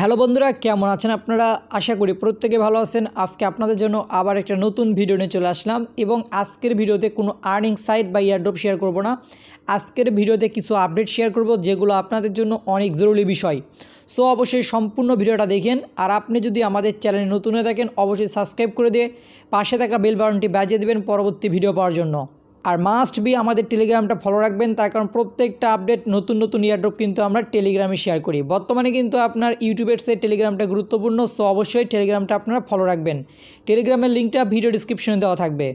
Hello বন্ধুরা কেমন আছেন আপনারা আশা করি প্রত্যেকে ভালো আছেন আজকে আপনাদের জন্য আবার একটা নতুন ভিডিও নিয়ে চলে আসলাম এবং আজকের ভিডিওতে কোনো আর্নিং সাইট বা ইয়ারড্রপ শেয়ার করব না আজকের ভিডিওতে কিছু আপডেট শেয়ার করব যেগুলো আপনাদের জন্য অনেক জরুরি বিষয় সো অবশ্যই সম্পূর্ণ ভিডিওটা দেখেন আর আপনি যদি আমাদের চ্যানেলে নতুন হয়ে থাকেন অবশ্যই সাবস্ক্রাইব করে দিয়ে পাশে থাকা বেল বাজিয়ে দেবেন পরবর্তী ভিডিও পাওয়ার জন্য আর মাস্ট বি আমাদের টেলিগ্রামটা ফলো রাখবেন তার কারণ প্রত্যেকটা আপডেট নতুন নতুন ইয়ারড্রপ কিন্তু আমরা টেলিগ্রামে শেয়ার করি বর্তমানে কিন্তু আপনার ইউটিউবের সে টেলিগ্রামটা গুরুত্বপূর্ণ সো অবশ্যই টেলিগ্রামটা আপনারা ফলো রাখবেন টেলিগ্রামের লিঙ্কটা ভিডিও ডিসক্রিপশনে দেওয়া থাকবে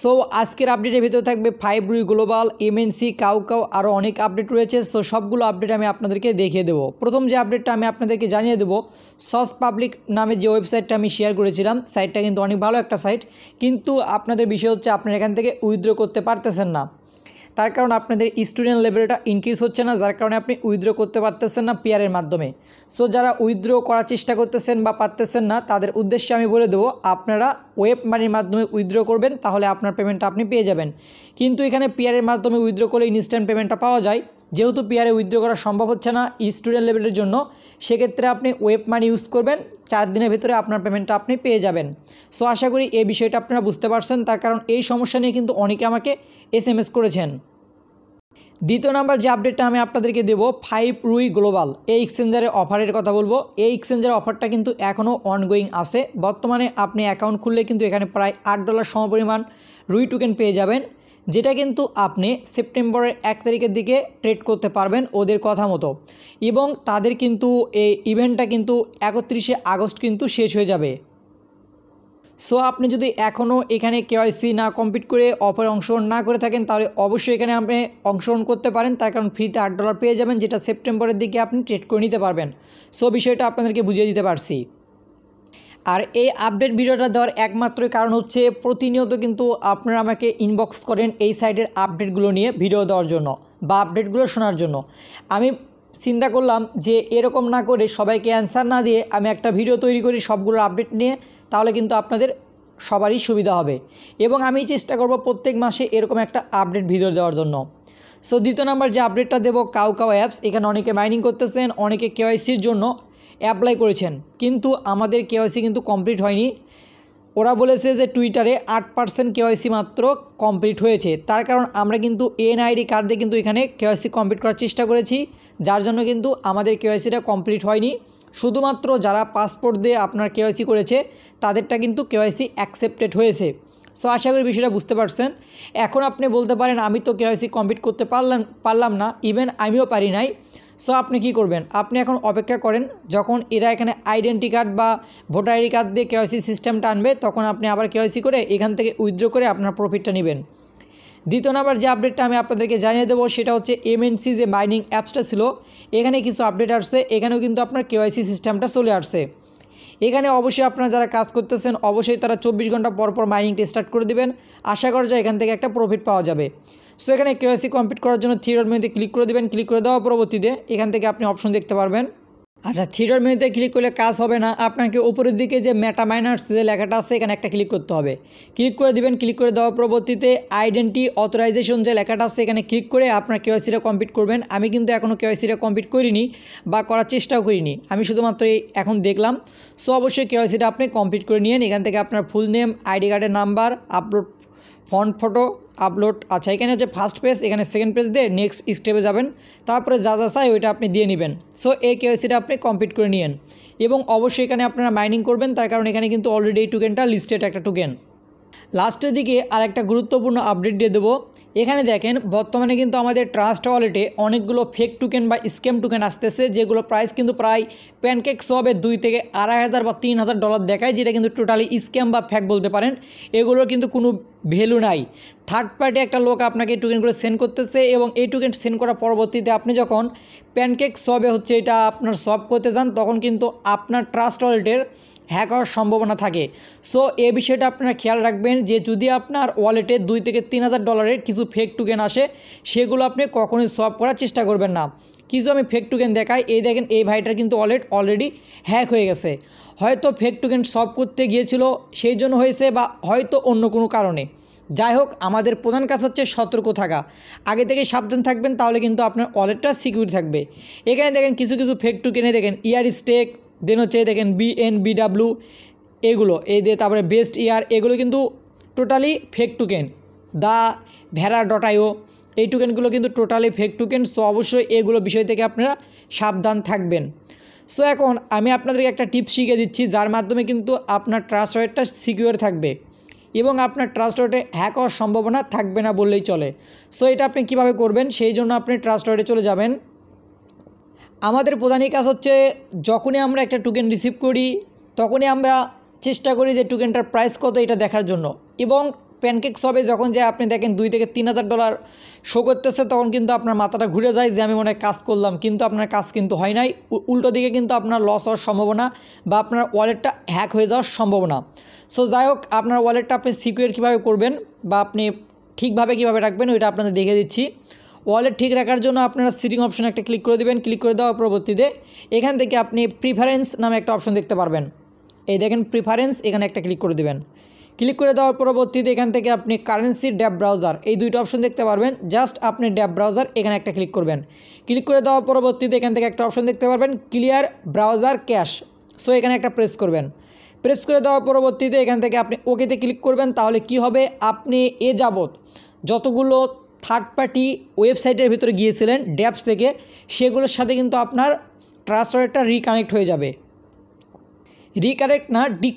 সো আজকের আপডেটের ভিতরে থাকবে ফাইভ রুই গ্লোবাল এমএনসি কাউ কাউ আরও অনেক আপডেট রয়েছে সো সবগুলো আপডেট আমি আপনাদেরকে দেখিয়ে দেবো প্রথম যে আপডেটটা আমি আপনাদেরকে জানিয়ে দেবো সস পাবলিক নামে যে ওয়েবসাইটটা আমি শেয়ার করেছিলাম সাইটটা কিন্তু অনেক ভালো একটা সাইট কিন্তু আপনাদের বিষয় হচ্ছে আপনারা এখান থেকে উইথড্র করতে পারতেছেন না তার কারণ আপনাদের স্টুডেন্ট লেভেলটা ইনক্রিজ হচ্ছে না যার কারণে আপনি উইথড্রো করতে পারতেছেন না পিয়ারের মাধ্যমে সো যারা উইথড্রো করার চেষ্টা করতেছেন বা পারতেছেন না তাদের উদ্দেশ্যে আমি বলে দেবো আপনারা ওয়েব মানির মাধ্যমে উইথড্র করবেন তাহলে আপনার পেমেন্টটা আপনি পেয়ে যাবেন কিন্তু এখানে পিয়ারের মাধ্যমে উইথড্রো করলে ইনস্ট্যান্ট পেমেন্টটা পাওয়া যায় যেহেতু পিয়ারে উইথড্রো করা সম্ভব হচ্ছে না স্টুডেন্ট লেভেলের জন্য সেক্ষেত্রে আপনি ওয়েব মানি ইউজ করবেন চার দিনের ভেতরে আপনার পেমেন্টটা আপনি পেয়ে যাবেন সো আশা করি এই বিষয়টা আপনারা বুঝতে পারছেন তার কারণ এই সমস্যা নিয়ে কিন্তু অনেকে আমাকে এসএমএস করেছেন দ্বিতীয় নাম্বার যে আপডেটটা আমি আপনাদেরকে দেবো ফাইভ রুই গ্লোবাল এই এক্সচেঞ্জারের অফারের কথা বলবো এই এক্সচেঞ্জারের অফারটা কিন্তু এখনও অনগোয়িং আছে বর্তমানে আপনি অ্যাকাউন্ট খুললে কিন্তু এখানে প্রায় আট ডলার সমপরিমাণ রুই টুকেন পেয়ে যাবেন যেটা কিন্তু আপনি সেপ্টেম্বরের এক তারিখের দিকে ট্রেড করতে পারবেন ওদের কথা মতো এবং তাদের কিন্তু এই ইভেন্টটা কিন্তু একত্রিশে আগস্ট কিন্তু শেষ হয়ে যাবে সো আপনি যদি এখনও এখানে কেওয়াইসি না কমপ্লিট করে অফারে অংশগ্রহণ না করে থাকেন তাহলে অবশ্যই এখানে আপনি অংশগ্রহণ করতে পারেন তার কারণ ফ্রিতে আট ডলার পেয়ে যাবেন যেটা সেপ্টেম্বরের দিকে আপনি ট্রেড করে নিতে পারবেন সো বিষয়টা আপনাদেরকে বুঝিয়ে দিতে পারছি আর এই আপডেট ভিডিওটা দেওয়ার একমাত্রই কারণ হচ্ছে প্রতিনিয়ত কিন্তু আপনারা আমাকে ইনবক্স করেন এই সাইডের আপডেটগুলো নিয়ে ভিডিও দেওয়ার জন্য বা আপডেটগুলো শোনার জন্য আমি চিন্তা করলাম যে এরকম না করে সবাইকে অ্যান্সার না দিয়ে আমি একটা ভিডিও তৈরি করি সবগুলো আপডেট নিয়ে তাহলে কিন্তু আপনাদের সবারই সুবিধা হবে এবং আমি চেষ্টা করব প্রত্যেক মাসে এরকম একটা আপডেট ভিডিও দেওয়ার জন্য সো দ্বিতীয় নাম্বার যে আপডেটটা দেবো কাউ কাউ অ্যাপস এখানে অনেকে মাইনিং করতেছেন অনেকে কেওয়াইসির জন্য অ্যাপ্লাই করেছেন কিন্তু আমাদের কেওয়াইসি কিন্তু কমপ্লিট হয়নি ওরা বলেছে যে টুইটারে আট পার্সেন্ট কেওয়াইসি মাত্র কমপ্লিট হয়েছে তার কারণ আমরা কিন্তু এনআইডি কার্ড দিয়ে কিন্তু এখানে কেওয়াইসি কমপ্লিট করার চেষ্টা করেছি যার জন্য কিন্তু আমাদের কেওয়াইসিটা কমপ্লিট হয়নি শুধুমাত্র যারা পাসপোর্ট দিয়ে আপনার কেওয়াইসি করেছে তাদেরটা কিন্তু কেওয়াইসি অ্যাকসেপ্টেড হয়েছে সো আশা করি বিষয়টা বুঝতে পারছেন এখন আপনি বলতে পারেন আমি তো কেওয়াইসি কমপ্লিট করতে পারলাম পারলাম না ইভেন আমিও পারি নাই সো আপনি কি করবেন আপনি এখন অপেক্ষা করেন যখন এরা এখানে আইডেন্টি কার্ড বা ভোটার আইডি কার্ড দিয়ে কেওয়াইসি সিস্টেমটা আনবে তখন আপনি আবার কেওয়াইসি করে এখান থেকে উইথড্র করে আপনার প্রফিটটা নেবেন দ্বিতীয় নাম্বার যে আপডেটটা আমি আপনাদেরকে জানিয়ে দেবো সেটা হচ্ছে এমএনসি যে মাইনিং অ্যাপসটা ছিল এখানে কিছু আপডেট আসছে এখানেও কিন্তু আপনার কেওয়াইসি সিস্টেমটা চলে আসছে এখানে অবশ্যই আপনারা যারা কাজ করতেছেন অবশ্যই তারা চব্বিশ ঘন্টা পরপর মাইনিংটা স্টার্ট করে দিবেন আশা করা যায় এখান থেকে একটা প্রফিট পাওয়া যাবে সো এখানে কেওয়াইসি কমপ্লিট করার জন্য থিয়েটার মেনুতে ক্লিক করে দেবেন ক্লিক করে দেওয়া পরবর্তীতে এখান থেকে আপনি অপশন দেখতে পারবেন আচ্ছা থিয়েটার মেনুতে ক্লিক করলে কাজ হবে না আপনাকে উপরের দিকে যে মেটা মাইনার্স যে লেখাটা আছে এখানে একটা ক্লিক করতে হবে ক্লিক করে দিবেন ক্লিক করে দেওয়ার পরবর্তীতে আইডেন্টি অথরাইজেশন যে লেখাটা আছে এখানে ক্লিক করে আপনার কেওয়াইসিটা কমপ্লিট করবেন আমি কিন্তু এখনও কেওয়াইসিটা কমপ্লিট করিনি বা করার চেষ্টাও করিনি আমি শুধুমাত্র এখন দেখলাম সো অবশ্যই কেওয়াইসিটা আপনি কমপ্লিট করে নিয়েন এখান থেকে আপনার ফুল নেম আইডি কার্ডের number upload phone photo upload আচ্ছা এখানে যে ফার্স্ট পেজ এখানে সেকেন্ড পেজ দে নেক্সট স্টেপে যাবেন তারপরে যা যা চাই ওটা আপনি দিয়ে নেবেন সো এই केवाईसीটা আপনি कंप्लीट করে নিইন এবং অবশ্যই এখানে আপনারা মাইনিং করবেন তার কারণ এখানে কিন্তু অলরেডি টোকেনটা লিস্টেড একটা টোকেন লাস্টের দিকে আর একটা গুরুত্বপূর্ণ আপডেট দিয়ে দেবো এখানে দেখেন বর্তমানে কিন্তু আমাদের ট্রাস্ট ওয়ালেটে অনেকগুলো ফেক টুকেন বা স্ক্যাম টুকেন আসতেছে যেগুলো প্রাইস কিন্তু প্রায় প্যানকেক সবে দুই থেকে আড়াই হাজার বা তিন হাজার ডলার দেখায় যেটা কিন্তু টোটালি স্ক্যাম বা ফ্যাক বলতে পারেন এগুলোর কিন্তু কোনো ভ্যালু নাই থার্ড পার্টি একটা লোক আপনাকে এই টুকেনগুলো সেন্ড করতেছে এবং এই টুকেন সেন্ড করার পরবর্তীতে আপনি যখন প্যানকেক সবে হচ্ছে এটা আপনার সব করতে যান তখন কিন্তু আপনার ট্রাস্ট ওয়ালেটের হ্যাক হওয়ার সম্ভাবনা থাকে সো এ বিষয়টা আপনারা খেয়াল রাখবেন যে যদি আপনার ওয়ালেটে দুই থেকে তিন হাজার ডলারের কিছু ফেক টুকেন আসে সেগুলো আপনি কখনোই সলভ করার চেষ্টা করবেন না কিছু আমি ফেক টুকেন দেখাই এই দেখেন এই ভাইটার কিন্তু ওয়ালেট অলরেডি হ্যাক হয়ে গেছে হয়তো ফেক টুকেন সলভ করতে গিয়েছিল সেই জন্য হয়েছে বা হয়তো অন্য কোনো কারণে যাই হোক আমাদের প্রধান কাজ হচ্ছে সতর্ক থাকা আগে থেকে সাবধান থাকবেন তাহলে কিন্তু আপনার ওয়ালেটটা সিকিউর থাকবে এখানে দেখেন কিছু কিছু ফেক টুকেনে দেখেন ইয়ার স্টেক দেন হচ্ছে দেখেন বিএন বিডাব্লু এগুলো এই দিয়ে তারপরে বেস্ট ইয়ার এগুলো কিন্তু টোটালি ফেক টুকেন দা ভেরা ডটাইও এই টুকেনগুলো কিন্তু টোটালি ফেক টুকেন সো অবশ্যই এগুলো বিষয় থেকে আপনারা সাবধান থাকবেন সো এখন আমি আপনাদেরকে একটা টিপস শিখে দিচ্ছি যার মাধ্যমে কিন্তু আপনার ট্রাস্ট ওয়েটটা সিকিউর থাকবে এবং আপনার ট্রাস্ট ওয়েটে হ্যাক হওয়ার সম্ভাবনা থাকবে না বললেই চলে সো এটা আপনি কিভাবে করবেন সেই জন্য আপনি ট্রাস্ট ওয়েটে চলে যাবেন আমাদের প্রধানই কাজ হচ্ছে যখনই আমরা একটা টোকেন রিসিভ করি তখনই আমরা চেষ্টা করি যে টোকেনটার প্রাইস কত এটা দেখার জন্য এবং প্যানকেক সবে যখন যে আপনি দেখেন দুই থেকে তিন হাজার ডলার শো করতেছে তখন কিন্তু আপনার মাথাটা ঘুরে যায় যে আমি মনে হয় কাজ করলাম কিন্তু আপনার কাজ কিন্তু হয় নাই উল্টো দিকে কিন্তু আপনার লস হওয়ার সম্ভাবনা বা আপনার ওয়ালেটটা হ্যাক হয়ে যাওয়ার সম্ভাবনা সো যাই হোক আপনার ওয়ালেটটা আপনি সিকিউর কীভাবে করবেন বা আপনি ঠিকভাবে কীভাবে রাখবেন ওইটা আপনাদের দেখে দিচ্ছি ওয়ালেট ঠিক রাখার জন্য আপনারা সিটিং অপশন একটা ক্লিক করে দেবেন ক্লিক করে দেওয়ার পরবর্তীতে এখান থেকে আপনি প্রিফারেন্স নামে একটা অপশন দেখতে পারবেন এই দেখেন প্রিফারেন্স এখানে একটা ক্লিক করে দেবেন ক্লিক করে দেওয়ার পরবর্তীতে এখান থেকে আপনি কারেন্সি ড্যাব ব্রাউজার এই দুইটা অপশন দেখতে পারবেন জাস্ট আপনি ড্যাব ব্রাউজার এখানে একটা ক্লিক করবেন ক্লিক করে দেওয়ার পরবর্তীতে এখান থেকে একটা অপশন দেখতে পারবেন ক্লিয়ার ব্রাউজার ক্যাশ সো এখানে একটা প্রেস করবেন প্রেস করে দেওয়ার পরবর্তীতে এখান থেকে আপনি ওকেতে ক্লিক করবেন তাহলে কি হবে আপনি এ যাবত যতগুলো থার্ড পার্টি ওয়েবসাইটের ভিতরে গিয়েছিলেন ড্যাপস থেকে সেগুলোর সাথে কিন্তু আপনার ট্রান্সফারেটটা রিকানেক্ট হয়ে যাবে রিকানেক্ট না ডিস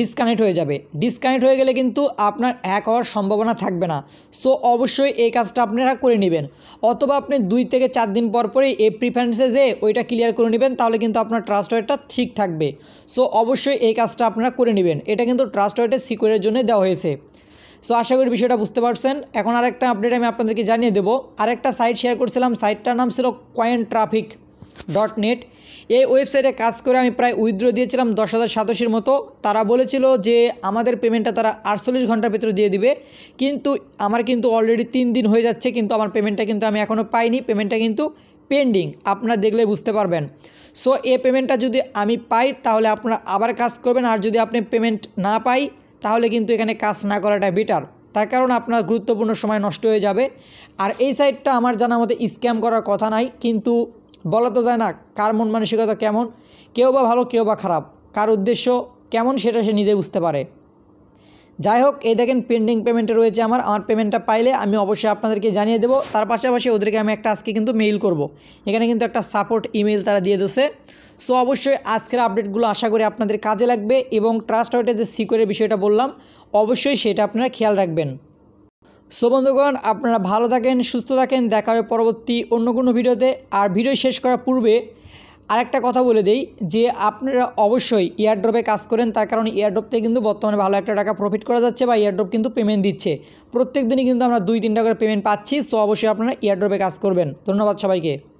ডিসকানেক্ট হয়ে যাবে ডিসকানেক্ট হয়ে গেলে কিন্তু আপনার এক হওয়ার সম্ভাবনা থাকবে না সো অবশ্যই এই কাজটা আপনারা করে নেবেন অথবা আপনি দুই থেকে চার দিন পর পরে এই প্রিফারেন্সে যেয়ে ওইটা ক্লিয়ার করে নেবেন তাহলে কিন্তু আপনার ট্রাস্টওয়েটটা ঠিক থাকবে সো অবশ্যই এই কাজটা আপনারা করে নেবেন এটা কিন্তু ট্রাস্টওয়েটের সিকিউরের জন্য দেওয়া হয়েছে সো আশা করি বিষয়টা বুঝতে পারছেন এখন আরেকটা আপডেট আমি আপনাদেরকে জানিয়ে দেবো আরেকটা সাইট শেয়ার করছিলাম সাইটটার নাম ছিল কয়েন ট্রাফিক ডট নেট এই ওয়েবসাইটে কাজ করে আমি প্রায় উইথড্র দিয়েছিলাম দশ হাজার সাতাশির মতো তারা বলেছিল যে আমাদের পেমেন্টটা তারা আটচল্লিশ ঘন্টার ভিতরে দিয়ে দিবে কিন্তু আমার কিন্তু অলরেডি তিন দিন হয়ে যাচ্ছে কিন্তু আমার পেমেন্টটা কিন্তু আমি এখনও পাইনি পেমেন্টটা কিন্তু পেন্ডিং আপনারা দেখলে বুঝতে পারবেন সো এ পেমেন্টটা যদি আমি পাই তাহলে আপনারা আবার কাজ করবেন আর যদি আপনি পেমেন্ট না পাই তাহলে কিন্তু এখানে কাজ না করাটা বেটার তার কারণ আপনার গুরুত্বপূর্ণ সময় নষ্ট হয়ে যাবে আর এই সাইডটা আমার জানা মতে স্ক্যাম করার কথা নাই কিন্তু বলা তো যায় না কার মন মানসিকতা কেমন কেউ বা ভালো কেউ বা খারাপ কার উদ্দেশ্য কেমন সেটা সে নিজে বুঝতে পারে যাই হোক এই দেখেন পেন্ডিং পেমেন্টে রয়েছে আমার আমার পেমেন্টটা পাইলে আমি অবশ্যই আপনাদেরকে জানিয়ে দেবো তার পাশাপাশি ওদেরকে আমি একটা আজকে কিন্তু মেইল করব। এখানে কিন্তু একটা সাপোর্ট ইমেল তারা দিয়ে দিচ্ছে সো অবশ্যই আজকের আপডেটগুলো আশা করি আপনাদের কাজে লাগবে এবং ট্রাস্ট হয়েটে যে সিকিউরের বিষয়টা বললাম অবশ্যই সেটা আপনারা খেয়াল রাখবেন সো বন্ধুগণ আপনারা ভালো থাকেন সুস্থ থাকেন দেখা হবে পরবর্তী অন্য কোনো ভিডিওতে আর ভিডিও শেষ করার পূর্বে আর একটা কথা বলে দিই যে আপনারা অবশ্যই এয়ারড্রপে কাজ করেন তার কারণ এয়ারড্রপ থেকে কিন্তু বর্তমানে ভালো একটা টাকা প্রফিট করা যাচ্ছে বা এয়ারড্রপ কিন্তু পেমেন্ট দিচ্ছে প্রত্যেক দিনই কিন্তু আমরা দুই টাকা করে পেমেন্ট পাচ্ছি সো অবশ্যই আপনারা এয়ারড্রপে কাজ করবেন ধন্যবাদ সবাইকে